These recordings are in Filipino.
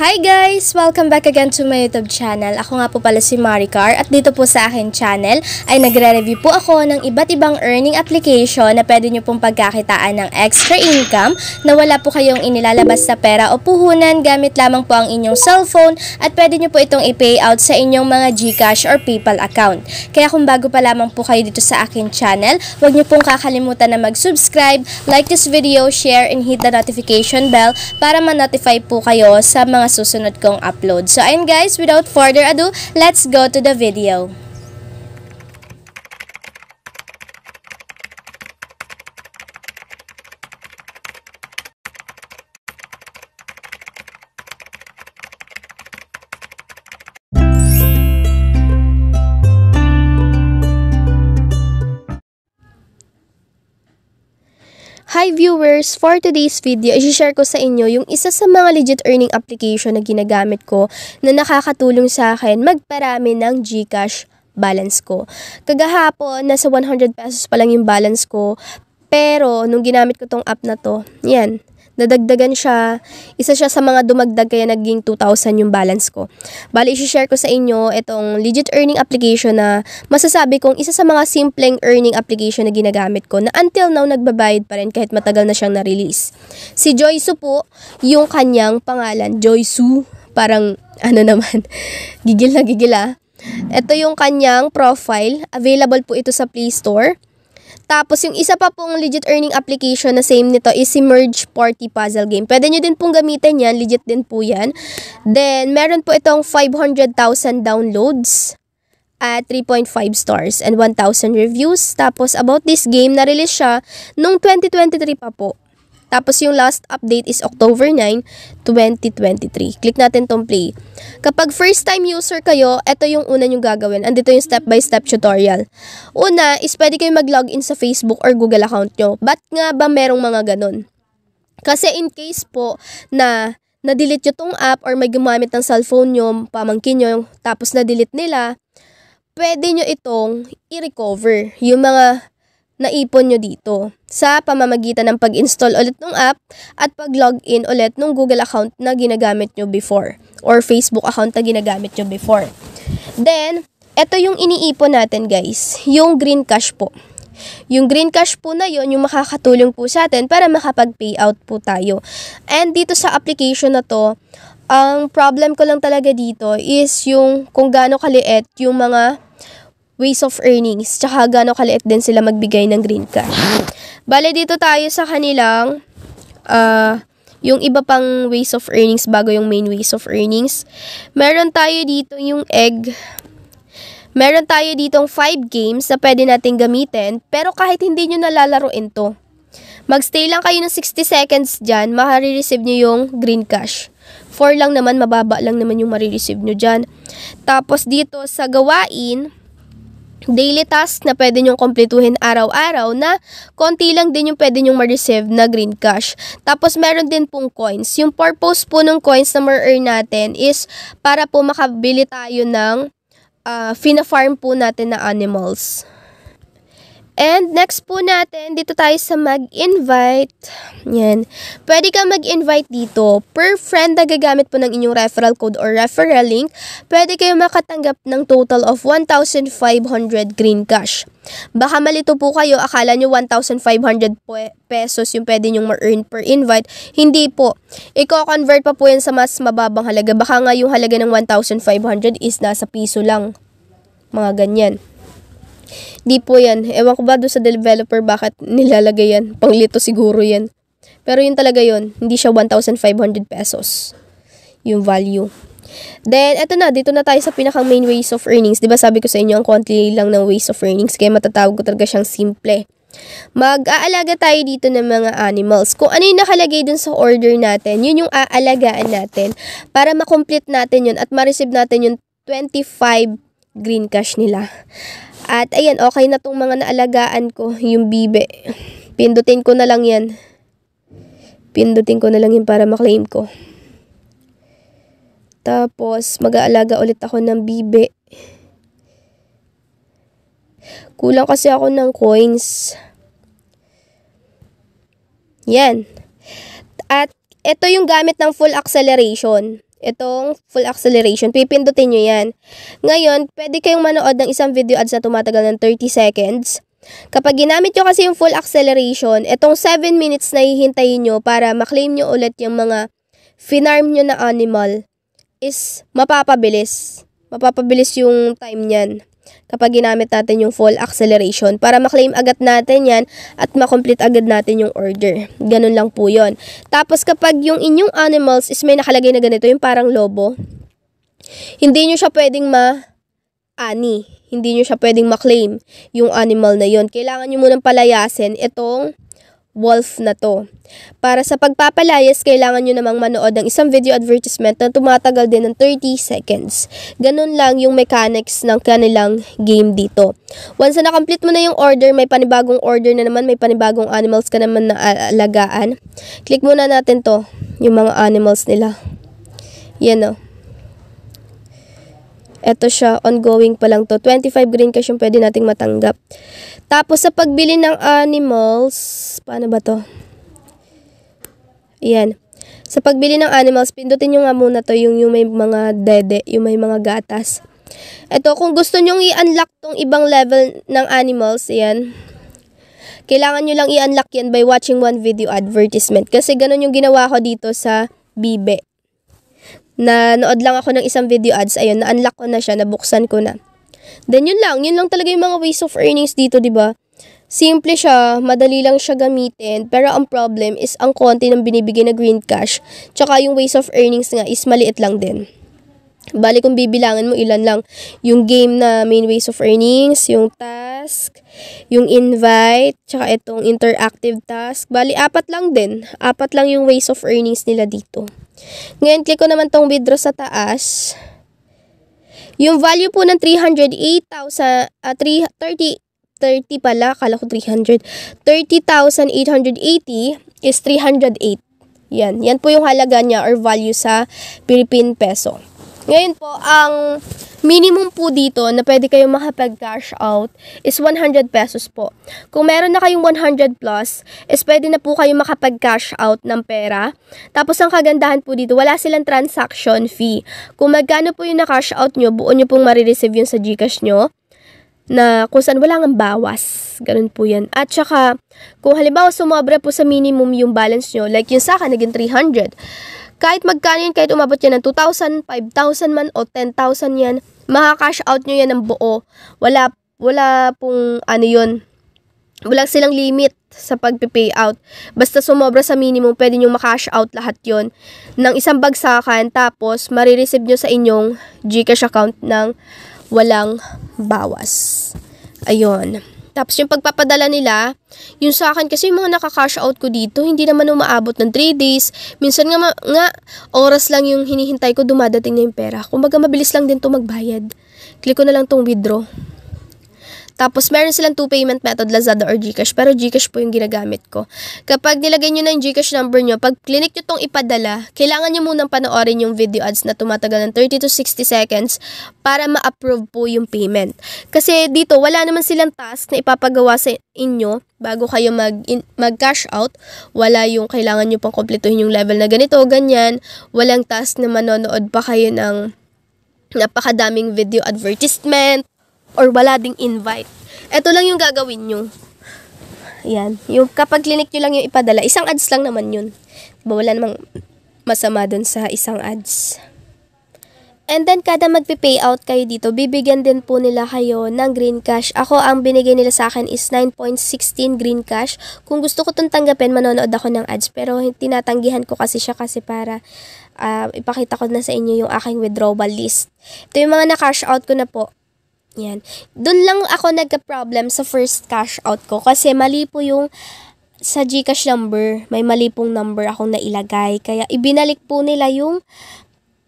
Hi guys! Welcome back again to my YouTube channel. Ako nga po pala si Maricar at dito po sa akin channel ay nagre-review po ako ng iba't ibang earning application na pwede nyo pong pagkakitaan ng extra income na wala po kayong inilalabas na pera o puhunan gamit lamang po ang inyong cellphone at pwede nyo po itong i pay out sa inyong mga Gcash or PayPal account. Kaya kung bago pa lamang po kayo dito sa akin channel, huwag nyo pong kakalimutan na mag-subscribe, like this video, share, and hit the notification bell para ma-notify po kayo sa mga mga susunod kong upload. So ayun guys, without further ado, let's go to the video. Hi viewers! For today's video, i-share ko sa inyo yung isa sa mga legit earning application na ginagamit ko na nakakatulong sa akin magparami ng GCash balance ko. Kagahapon, nasa 100 pesos pa lang yung balance ko. Pero, nung ginamit ko tong app na to, yan, nadagdagan siya. Isa siya sa mga dumagdag kaya naging 2,000 yung balance ko. Bali, isi-share ko sa inyo itong legit earning application na masasabi kong isa sa mga simpleng earning application na ginagamit ko na until now nagbabayad pa rin kahit matagal na siyang na-release. Si Joy Su po, yung kanyang pangalan, Joy Su, parang ano naman, gigil na gigil ah. Ito yung kanyang profile. Available po ito sa Play Store. Tapos, yung isa pa pong legit earning application na same nito is si Merge Party Puzzle Game. Pwede nyo din pong gamitin yan. Legit din po yan. Then, meron po itong 500,000 downloads at 3.5 stars and 1,000 reviews. Tapos, about this game, na-release siya noong 2023 pa po. Tapos yung last update is October 9, 2023. Click natin tong play. Kapag first time user kayo, ito yung una nyo gagawin. Andito yung step by step tutorial. Una is pwede kayo mag-login sa Facebook or Google account nyo. Ba't nga ba merong mga ganun? Kasi in case po na na-delete nyo tong app or may gumamit ng cellphone nyo, pamangkin nyo, tapos na-delete nila, pwede nyo itong i-recover. Yung mga naipon nyo dito sa pamamagitan ng pag-install ulit ng app at pag-login ulit ng Google account na ginagamit nyo before or Facebook account na ginagamit nyo before. Then, ito yung iniipon natin guys, yung green cash po. Yung green cash po na yon yung makakatulong po sa atin para makapag-payout po tayo. And dito sa application na to, ang problem ko lang talaga dito is yung kung gaano kaliit yung mga ways of earnings, tsaka gano'ng kaliit din sila magbigay ng green card. Bale, dito tayo sa kanilang, uh, yung iba pang ways of earnings bago yung main ways of earnings. Meron tayo dito yung egg. Meron tayo ditong 5 games na pwede natin gamitin, pero kahit hindi nyo nalalaroin to. Magstay lang kayo ng 60 seconds dyan, makare-receive nyo yung green cash. 4 lang naman, mababa lang naman yung marireceive nyo dyan. Tapos dito sa gawain, daily task na pwede nyong kompletuhin araw-araw na konti lang din yung pwede nyong ma-receive na green cash. Tapos meron din pong coins. Yung purpose po ng coins na ma-earn natin is para po makabili tayo ng uh, fina-farm po natin na animals. And next po natin, dito tayo sa mag-invite. Yan. Pwede ka mag-invite dito. Per friend na gagamit po ng inyong referral code or referral link, pwede kayo makatanggap ng total of 1,500 green cash. Baka malito po kayo, akala nyo 1,500 pesos yung pwede nyong ma-earn per invite. Hindi po. Iko-convert pa po yan sa mas mababang halaga. Baka nga yung halaga ng 1,500 is nasa piso lang. Mga ganyan. Di po yan. Ewan ko ba doon sa developer bakit nilalagay yan. Panglito siguro yan. Pero yun talaga yun. Hindi siya 1,500 pesos. Yung value. Then, eto na. Dito na tayo sa pinakang main ways of earnings. Diba sabi ko sa inyo, ang konti lang ng ways of earnings. Kaya matatawag ko talaga siyang simple. Mag-aalaga tayo dito ng mga animals. Kung ano yung nakalagay dun sa order natin, yun yung aalagaan natin para makomplete natin yun at ma-receive natin yung 25 green cash nila. At ayan, okay na tong mga naalagaan ko, yung bibe. Pindutin ko na lang yan. Pindutin ko na lang yan para maklaim ko. Tapos, mag-aalaga ulit ako ng bibe. Kulang kasi ako ng coins. Yan. At ito yung gamit ng full acceleration itong full acceleration. Pipindutin nyo yan. Ngayon, pwede kayong manood ng isang video ad sa tumatagal ng 30 seconds. Kapag ginamit nyo kasi yung full acceleration, itong 7 minutes na hihintayin nyo para maklaim nyo ulit yung mga finarm nyo na animal is mapapabilis. Mapapabilis yung time niyan kapag ginamit natin yung fall acceleration para maklaim agad natin yan at makomplete agad natin yung order. Ganun lang po yon. Tapos kapag yung inyong animals is may nakalagay na ganito, yung parang lobo, hindi nyo siya pwedeng ma-ani. Hindi nyo siya pwedeng maklaim yung animal na yon. Kailangan nyo munang palayasin itong Wolf na to. Para sa pagpapalayas, kailangan nyo namang manood ng isang video advertisement na tumatagal din ng 30 seconds. Ganun lang yung mechanics ng kanilang game dito. Once na complete mo na yung order, may panibagong order na naman, may panibagong animals ka naman na alagaan. Click muna natin to, yung mga animals nila. Yan o. Oh. Ito siya, ongoing pa lang to. 25 green cash yung pwede nating matanggap. Tapos sa pagbili ng animals, Paano ba to? Ayan. Sa pagbili ng animals, pindutin nyo nga muna to yung, yung may mga dede, yung may mga gatas. Ito, kung gusto nyong i-unlock tong ibang level ng animals, ayan. Kailangan nyo lang i-unlock yan by watching one video advertisement. Kasi ganun yung ginawa ko dito sa Bibe. Nanood lang ako ng isang video ads, ayun, na-unlock ko na siya, nabuksan ko na. Then yun lang, yun lang talaga yung mga ways of earnings dito, 'di ba? Simple siya, madali lang siya gamitin, pero ang problem is ang konti ng binibigay na green cash, tsaka yung ways of earnings nga is maliit lang din. Bali kung bibilangin mo ilan lang yung game na main ways of earnings, yung task, yung invite, tsaka itong interactive task. Bali apat lang din. Apat lang yung ways of earnings nila dito. Ngayon click ko naman tong withdraw sa taas. Yung value po ng 308,000 uh, 338 330 pala, akala ko 300. 30,880 is 308. Yan, yan po yung halaga niya or value sa Philippine peso. Ngayon po, ang minimum po dito na pwede kayong makapag-cash out is 100 pesos po. Kung meron na kayong 100 plus, is pwede na po kayong makapag-cash out ng pera. Tapos ang kagandahan po dito, wala silang transaction fee. Kung magkano po yung na-cash out nyo, buo nyo pong marireceive yun sa Gcash nyo na kung saan wala nang bawas. Ganun po yan. At saka, kung halimbawa sumobra po sa minimum yung balance nyo, like yung sa akin, naging 300. Kahit magkano yan, kahit umabot yan ng 2,000, 5,000 man o 10,000 yan, makakash out nyo yan ng buo. Wala, wala pong ano yun, wala silang limit sa pagpe out. Basta sumobra sa minimum, pwede nyo makash out lahat yon ng isang bagsakan, tapos marireceive nyo sa inyong Gcash account ng walang bawas. Ayun. Tapos yung pagpapadala nila, yung sa akin kasi yung mga naka-cash out ko dito, hindi naman umaabot ng 3 days. Minsan nga, nga oras lang yung hinihintay ko dumadating na yung pera. Kumbaga mabilis lang din to magbayad. Click ko na lang tong withdraw. Tapos, meron silang two payment method, Lazada or Gcash. Pero Gcash po yung ginagamit ko. Kapag nilagay niyo na yung Gcash number niyo, pag clinic niyo tong ipadala, kailangan niyo munang panoorin yung video ads na tumatagal ng 30 to 60 seconds para ma-approve po yung payment. Kasi dito, wala naman silang task na ipapagawa sa inyo bago kayo mag, mag-cash out. Wala yung kailangan nyo pang kumpletuhin yung level na ganito, ganyan. Walang task na manonood pa kayo ng napakadaming video advertisement, or wala ding invite. Ito lang yung gagawin nyo. Ayan. Yung kapag clinic nyo lang yung ipadala, isang ads lang naman yun. Diba, wala namang masama dun sa isang ads. And then, kada magpe-payout kayo dito, bibigyan din po nila kayo ng green cash. Ako, ang binigay nila sa akin is 9.16 green cash. Kung gusto ko itong tanggapin, manonood ako ng ads. Pero, tinatanggihan ko kasi siya kasi para uh, ipakita ko na sa inyo yung aking withdrawal list. Ito yung mga na-cash out ko na po. Yan. Doon lang ako nagka-problem sa first cash out ko kasi mali po yung sa GCash number, may mali pong number akong nailagay. Kaya ibinalik po nila yung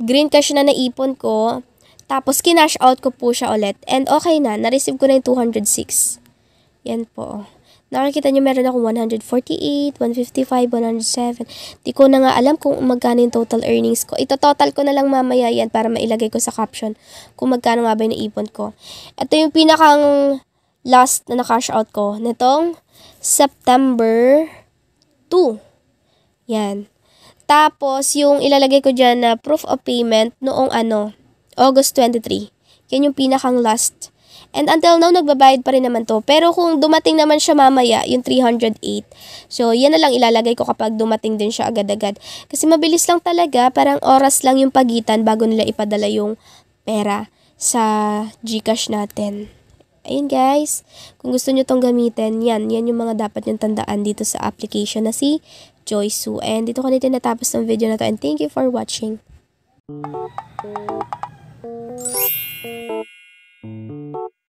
green cash na naipon ko. Tapos kinash out ko po siya ulit. And okay na, na-receive ko na yung 206. Yan po. Nakikita nyo meron akong 148, 155, 107. Di ko na nga alam kung magkano yung total earnings ko. Ito total ko na lang mamaya yan para mailagay ko sa caption kung magkano nga ba yung naipon ko. Ito yung pinakang last na na-cash out ko nitong September 2. Yan. Tapos, yung ilalagay ko dyan na proof of payment noong ano, August 23. Yan yung pinakang last And until now, nagbabayad pa rin naman to. Pero kung dumating naman siya mamaya, yung 308, so yan na lang ilalagay ko kapag dumating din siya agad-agad. Kasi mabilis lang talaga, parang oras lang yung pagitan bago nila ipadala yung pera sa Gcash natin. Ayun guys, kung gusto nyo tong gamitin, yan, yan yung mga dapat nyo tandaan dito sa application na si Joysu. And dito ko na natapos ng video na to and thank you for watching. Thank you.